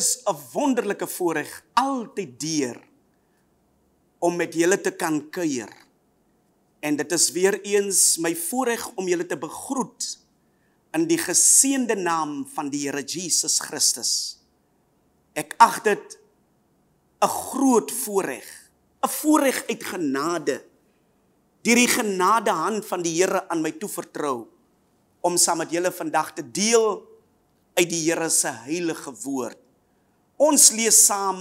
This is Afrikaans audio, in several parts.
is 'n wonderlike voorreg altyd deur om met julle te kan kuier. En dit is weer eens my voorreg om julle te begroet in die geseënde naam van die Here Jesus Christus. Ek ag dit 'n groot voorreg, 'n voorreg uit genade deur die genade hand van die Here aan my toevertrou om saam met julle vandag te deel uit die Here se heilige woord. Ons lees saam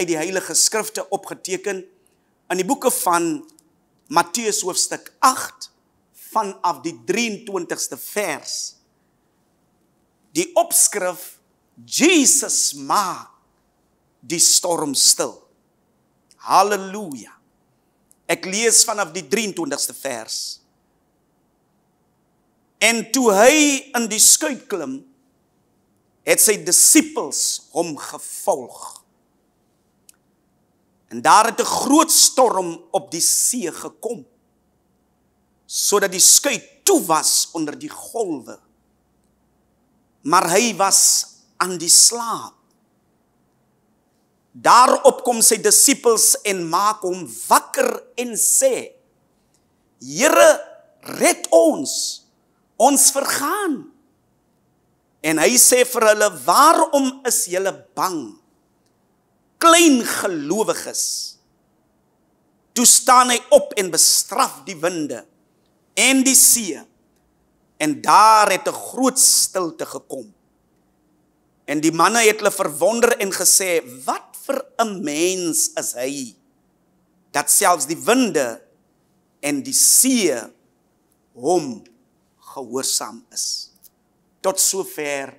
uit die Heilige Skrifte opgeteken in die boeke van Matteus hoofstuk 8 vanaf die 23ste vers. Die opskrif Jesus maak die storm stil. Halleluja. Ek lees vanaf die 23ste vers. En toe hy in die skuit klim, het sy disippels hom gevolg. En daar het 'n groot storm op die see gekom sodat die skei toe was onder die golwe. Maar hy was aan die slaap. Daarop kom sy disippels en maak hom wakker en sê: "Here, red ons. Ons vergaan." En hy sê vir hulle, "Waarom is julle bang, klein gelowiges?" Toe staan hy op en bestraf die winde en die see. En daar het 'n groot stilte gekom. En die manne het hulle verwonder en gesê, "Wat vir 'n mens is hy dat selfs die winde en die see hom gehoorsaam is?" tot sover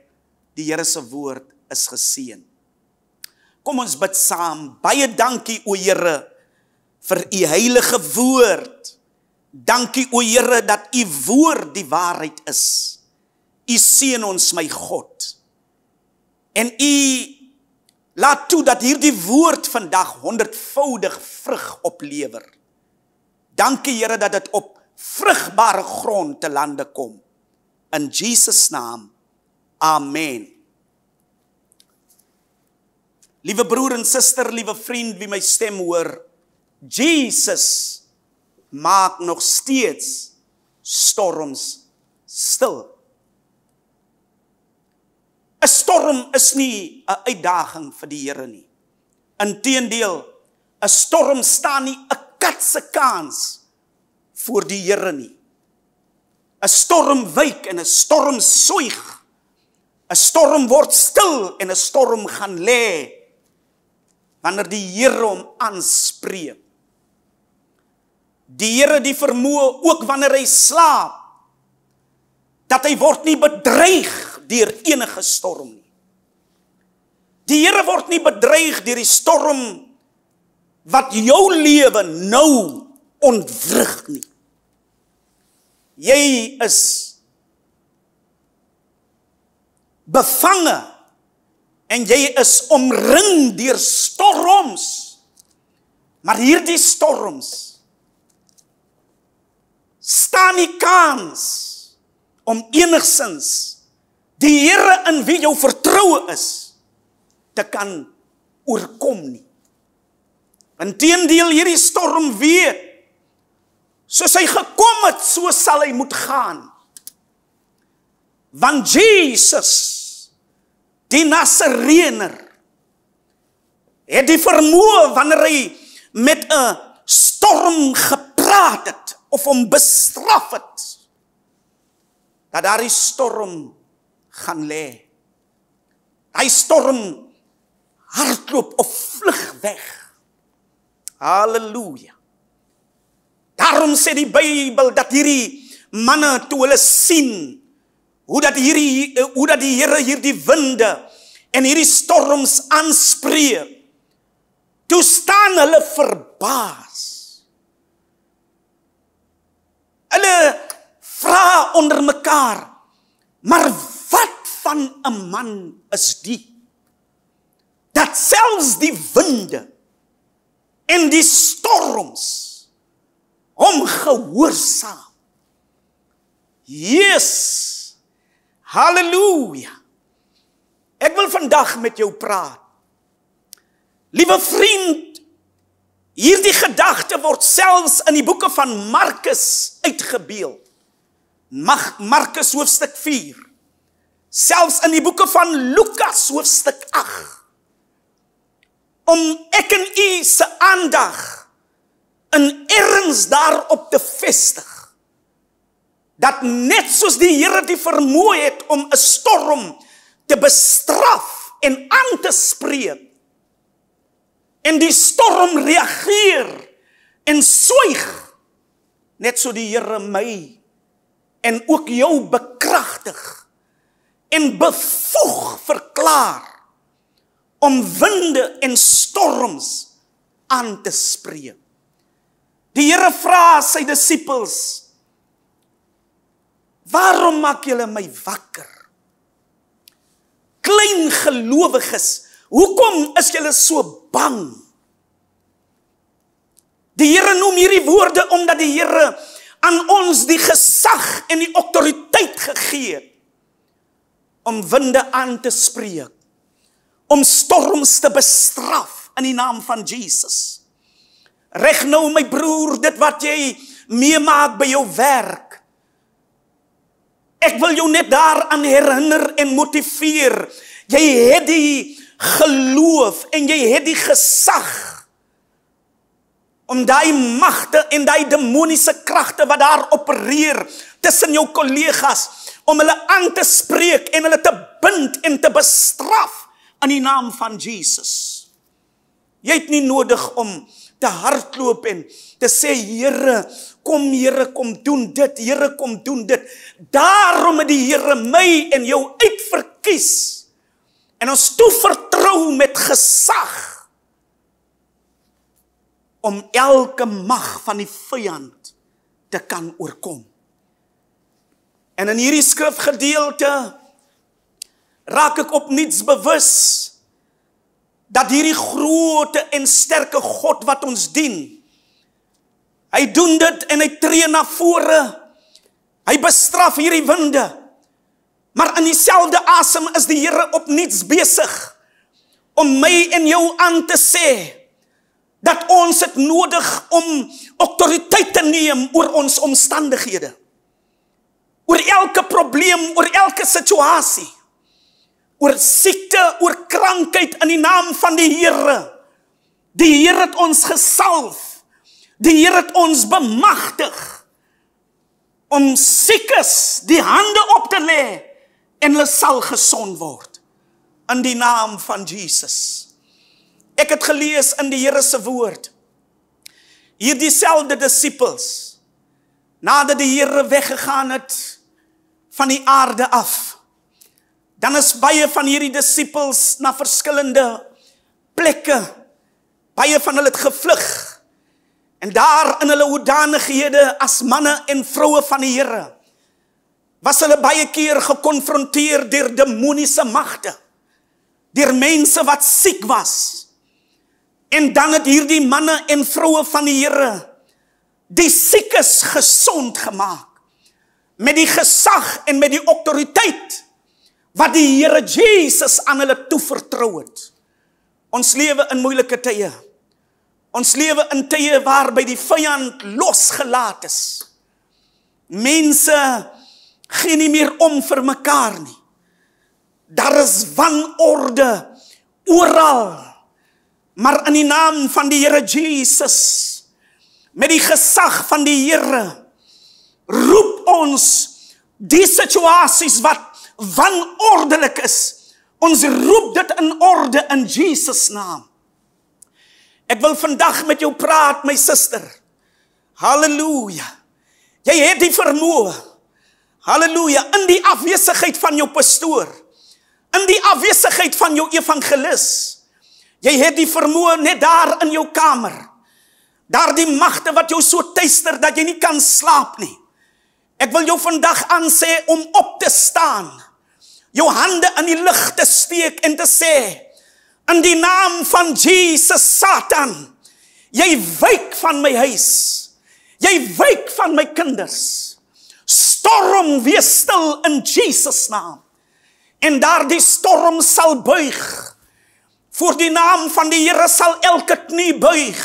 die Here se woord is geseën. Kom ons bid saam. Baie dankie o Here vir u heilige woord. Dankie o Here dat u woord die waarheid is. U seën ons my God. En u laat toe dat hierdie woord vandag honderdvoudig vrug oplewer. Dankie Here dat dit op vrugbare grond te lande kom. In Jesus naam. Amen. Liewe broer en suster, liewe vriend wie my stem hoor. Jesus maak nog steeds storms stil. 'n Storm is nie 'n uitdaging vir die Here nie. Inteendeel, 'n storm staan nie 'n kat se kans voor die Here nie. 'n storm wyk en 'n storm soeig. 'n Storm word stil en 'n storm gaan lê wanneer die Here hom aanspreek. Die Here die vermoë ook wanneer hy slaap dat hy word nie bedreig deur enige storm nie. Die Here word nie bedreig deur die storm wat jou lewe nou ontwrig nie jy is bevange en jy is omring deur storms. Maar hierdie storms staan nie kans om enigsins die Here in wie jou vertroue is te kan oorkom nie. Inteendeel hierdie storm weet Soos hy gekom het, so sal hy moet gaan. Want Jesus, die Nasareener, het die vermoë wanneer hy met 'n storm gepraat het of hom bestraf het, dat daardie storm gaan lê. Hy storm hardloop of vlug weg. Halleluja. Daarom sê die Bybel dat hierdie manne toe hulle sien hoe dat hierdie hoe dat die eh, Here hierdie winde en hierdie storms aanspree, toe staan hulle verbaas. Hulle vra onder mekaar, maar wat van 'n man is die dat selfs die winde en die storms hom gehoorsaam. Jesus. Halleluja. Ek wil vandag met jou praat. Liewe vriend, hierdie gedagte word selfs in die boeke van Markus uitgebeeld. Mag Markus hoofstuk 4. Selfs in die boeke van Lukas hoofstuk 8. Om ek en u se aandag in erns daarop te vestig dat net soos die Here die vermoë het om 'n storm te bestraf en aan te spreek en die storm reageer en swyg net so die Here my en ook jou bekragtig en bevoeg verklaar om winde en storms aan te spreek Die Here vra sy disippels: "Waarom maak julle my wakker? Klein gelowiges, hoekom is julle so bang?" Die Here noem hierdie woorde omdat die Here aan ons die gesag en die autoriteit gegee het om winde aan te spreek, om storms te bestraf in die naam van Jesus. Reg nou my broer dit wat jy meemaak by jou werk. Ek wil jou net daaraan herinner en motiveer. Jy het die geloof en jy het die gesag om daai magte en daai demoniese kragte wat daar opereer tussen jou kollegas om hulle aan te spreek en hulle te bind en te bestraf in die naam van Jesus. Jy het nie nodig om te hardloop en te sê Here, kom Here, kom doen dit. Here, kom doen dit. Daarom het die Here my en jou uitverkies. En ons toe vertrou met gesag om elke mag van die vyand te kan oorkom. En in hierdie skrifgedeelte raak ek op niets bewus dat hierdie groote en sterke God wat ons dien hy doen dit en hy tree na vore hy bestraf hierdie winde maar in dieselfde asem is die Here op niets besig om my en jou aan te sê dat ons dit nodig om autoriteit te neem oor ons omstandighede oor elke probleem oor elke situasie oor siekte, oor krankheid in die naam van die Here. Die Here het ons gesalf. Die Here het ons bemagtig om siekes die hande op te lê en hulle sal gesond word in die naam van Jesus. Ek het gelees in die Here se woord. Hierdie selfde disippels nadat die Here weggegaan het van die aarde af dan is baie van hierdie disippels na verskillende plekke. Baie van hulle het gevlug. En daar in hulle hoedanighede as manne en vroue van die Here was hulle baie keer gekonfronteer deur demoniese magte, deur mense wat siek was. En dan het hierdie manne en vroue van die Here die siekes gesond gemaak met die gesag en met die autoriteit wat die Here Jesus aan hulle toevertrou het. Ons lewe in moeilike tye. Ons lewe in tye waarby die vyand losgelaat is. Mense gee nie meer om vir mekaar nie. Daar is wanorde oral. Maar in die naam van die Here Jesus met die gesag van die Here roep ons die situasies wat wanordelik is. Ons roep dit in orde in Jesus naam. Ek wil vandag met jou praat, my suster. Halleluja. Jy het die vermoë. Halleluja, in die afwesigheid van jou pastoor, in die afwesigheid van jou evangelis. Jy het die vermoë net daar in jou kamer. Daardie magte wat jou so tuister dat jy nie kan slaap nie. Ek wil jou vandag aan sê om op te staan. Jou hande in die lig te steek en te sê in die naam van Jesus Satan. Jy wyk van my huis. Jy wyk van my kinders. Storm wees stil in Jesus naam. En daardie storm sal buig. Voor die naam van die Here sal elke knie buig.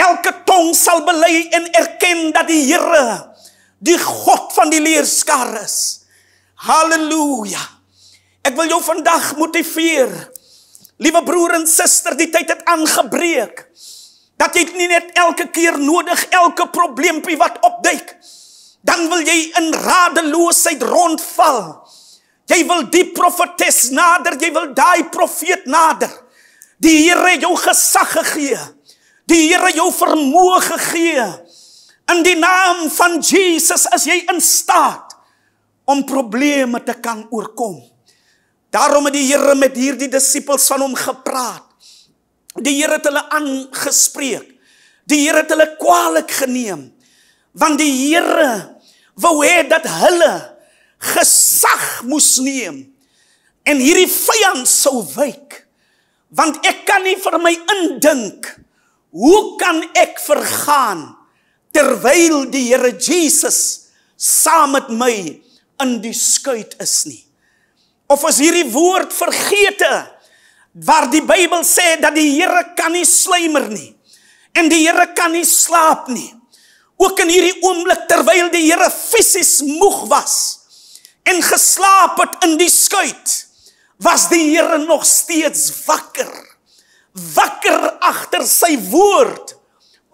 Elke tong sal bely en erken dat die Here die God van die leerskar is. Halleluja. Ek wil jou vandag motiveer. Liewe broer en suster, die tyd het aangebreek dat jy nie net elke keer nodig elke probleempie wat opduik, dan wil jy in radeloosheid rondval. Jy wil die profetes nader, jy wil daai profeet nader. Die Here jou gesag gegee. Die Here jou vermoë gegee. In die naam van Jesus is jy in staat om probleme te kan oorkom. Daarom het die Here met hierdie disippels van hom gepraat. Die Here het hulle aangespreek. Die Here het hulle kwaliek geneem. Want die Here wou hê dat hulle gesag moes neem en hierdie vyand sou wyk. Want ek kan nie vir my indink hoe kan ek vergaan? terwyl die Here Jesus saam met my in die skuit is nie. Of as hierdie woord vergete waar die Bybel sê dat die Here kan nie slymer nie en die Here kan nie slaap nie. Ook in hierdie oomblik terwyl die Here fisies moeg was en geslaap het in die skuit, was die Here nog steeds wakker. Wakker agter sy woord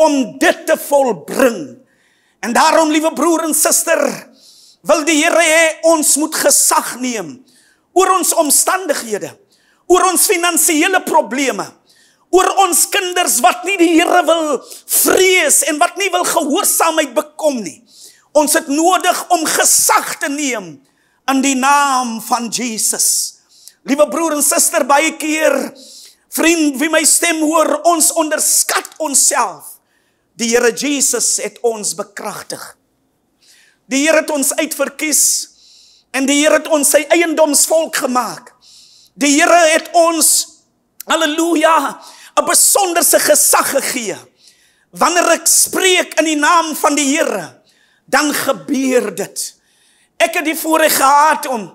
om dit te volbring. En daarom, liewe broer en suster, wil die Here hê ons moet gesag neem oor ons omstandighede, oor ons finansiële probleme, oor ons kinders wat nie die Here wil vrees en wat nie wil gehoorsaamheid bekom nie. Ons het nodig om gesag te neem in die naam van Jesus. Liewe broer en suster, baie keer vriend, wie my stem hoor, ons onderskat onsself. Die Here Jesus het ons bekragtig. Die Here het ons uitverkies en die Here het ons sy eiendomsvolk gemaak. Die Here het ons haleluja 'n besonderse gesag gegee. Wanneer ek spreek in die naam van die Here, dan gebeur dit. Ek het die voorreg gehad om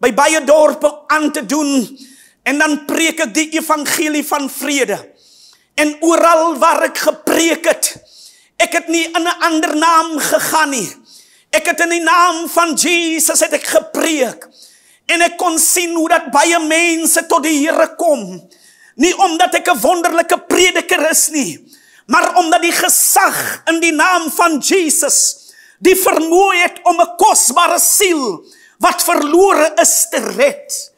by baie dorpe aan te doen en dan preek ek die evangelie van vrede en oral waar ek gepreek het, ek het nie in 'n ander naam gegaan nie. Ek het in die naam van Jesus het ek gepreek. En ek kon sien hoe dat baie mense tot die Here kom. Nie omdat ek 'n wonderlike prediker is nie, maar omdat die gesag in die naam van Jesus die vermoë het om 'n kosbare siel wat verlore is te red.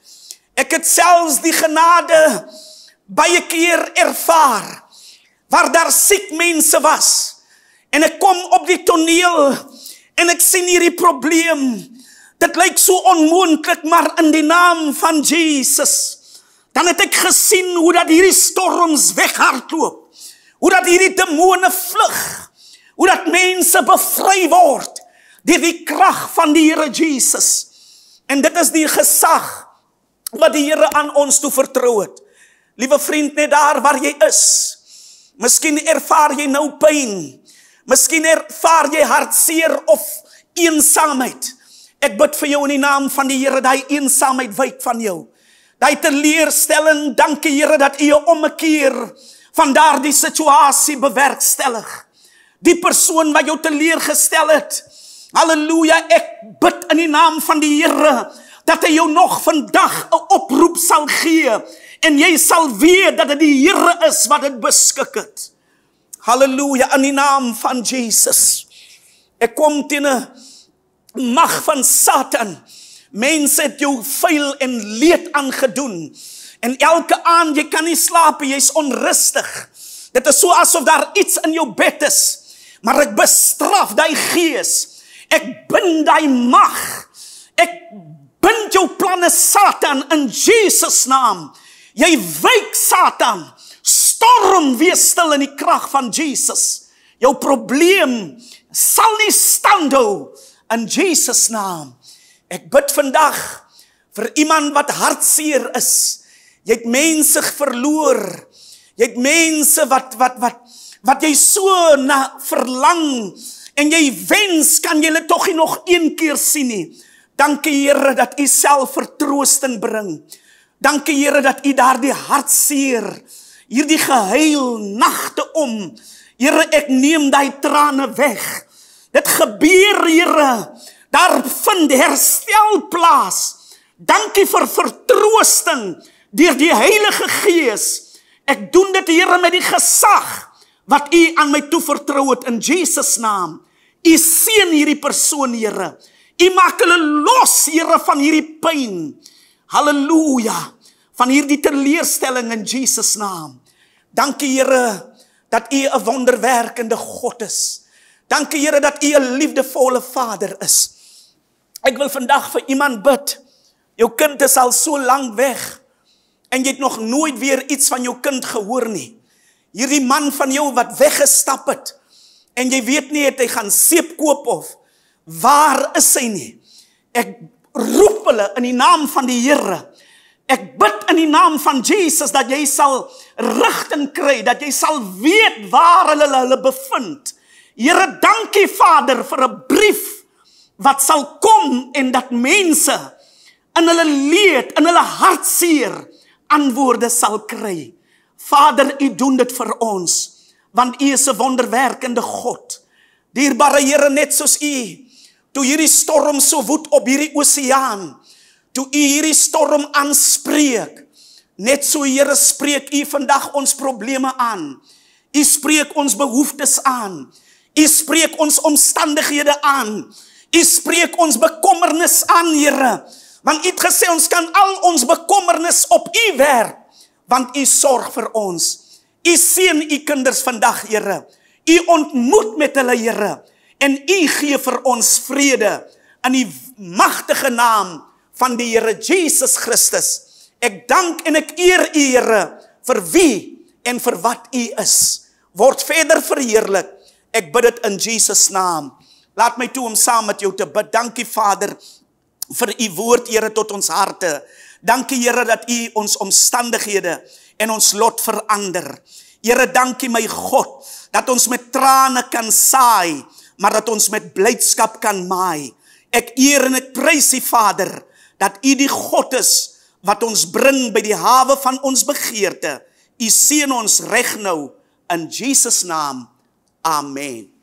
Ek het selfs die genade baie keer ervaar waar daar siek mense was en ek kom op die toneel en ek sien hierdie probleem dit lyk so onmoontlik maar in die naam van Jesus dan het ek gesien hoe dat hierdie storms weghardloop hoe dat hierdie demone vlug hoe dat mense bevry word deur die krag van die Here Jesus en dit is die gesag wat die Here aan ons toe vertrou het Liewe vriend, net daar waar jy is. Miskien ervaar jy nou pyn. Miskien ervaar jy hartseer of eensaamheid. Ek bid vir jou in die naam van die Here dat hy eensaamheid wyk van jou. Daai teleurstelling, dankie Here dat U 'n omkeer van daardie situasie bewerkstellig. Die persoon wat jou teleurgestel het. Halleluja, ek bid in die naam van die Here dat hy jou nog vandag 'n oproep sal gee en jy sal weet dat dit die Here is wat dit beskik het. Halleluja in die naam van Jesus. Ek kom teen 'n mag van Satan. Mense het jou vuil en leed aangedoen. En elke aand jy kan nie slaap, jy's onrustig. Dit is so asof daar iets in jou bed is. Maar ek bestraf daai gees. Ek bind daai mag. Ek bind jou planne Satan in Jesus naam. Jy wyk Satan. Storm wees stil in die krag van Jesus. Jou probleem sal nie standhou in Jesus naam. Ek bid vandag vir iemand wat hartseer is. Jy het mense verloor. Jy het mense wat wat wat wat jy so na verlang en jy wens kan jy hulle tog nie nog een keer sien nie. Dankie Here dat U self vertroosting bring. Dankie Here dat U daardie hartseer, hierdie gehuil nagte om. Here, ek neem daai trane weg. Dit gebeur, Here. Daar vind herstel plaas. Dankie vir vertroosting deur die Heilige Gees. Ek doen dit, Here, met die gesag wat U aan my toevertrou het in Jesus naam. U seën hierdie persoon, Here. U maak hulle los, Here, van hierdie pyn. Halleluja. Van hierdie teleurstelling in Jesus naam. Dankie Here dat U 'n wonderwerkende God is. Dankie Here dat U 'n liefdevolle Vader is. Ek wil vandag vir iemand bid. Jou kind is al so lank weg en jy het nog nooit weer iets van jou kind gehoor nie. Hierdie man van jou wat weggestap het en jy weet nie het hy gaan seep koop of waar is hy nie? Ek roep hulle in die naam van die Here. Ek bid in die naam van Jesus dat jy sal rigting kry, dat jy sal weet waar hulle hulle bevind. Here, dankie Vader vir 'n brief wat sal kom en dat mense in hulle leed, in hulle hartseer antwoorde sal kry. Vader, U doen dit vir ons, want U is 'n wonderwerkende God. Dierbare Here, net soos U, toe hierdie storm so woed op hierdie oseaan, toe u hierdie storm aanspreek, net so Here spreek u vandag ons probleme aan. U spreek ons behoeftes aan. U spreek ons omstandighede aan. U spreek ons bekommernis aan, Here. Want u het gesê ons kan al ons bekommernis op u werp, want u sorg vir ons. U seën u kinders vandag, Here. U ontmoet met hulle, Here. En U gee vir ons vrede in die magtige naam van die Here Jesus Christus. Ek dank en ek eer U, Here, vir wie en vir wat U is. Word verder verheerlik. Ek bid dit in Jesus naam. Laat my toe om saam met jou te bid. Dankie Vader vir U woord, Here, tot ons harte. Dankie Here dat U ons omstandighede en ons lot verander. Here, dankie my God dat ons met trane kan saai maar dat ons met blydskap kan maai. Ek eer en ek prys U Vader dat U die God is wat ons bring by die hawe van ons begeerte. U seën ons reg nou in Jesus naam. Amen.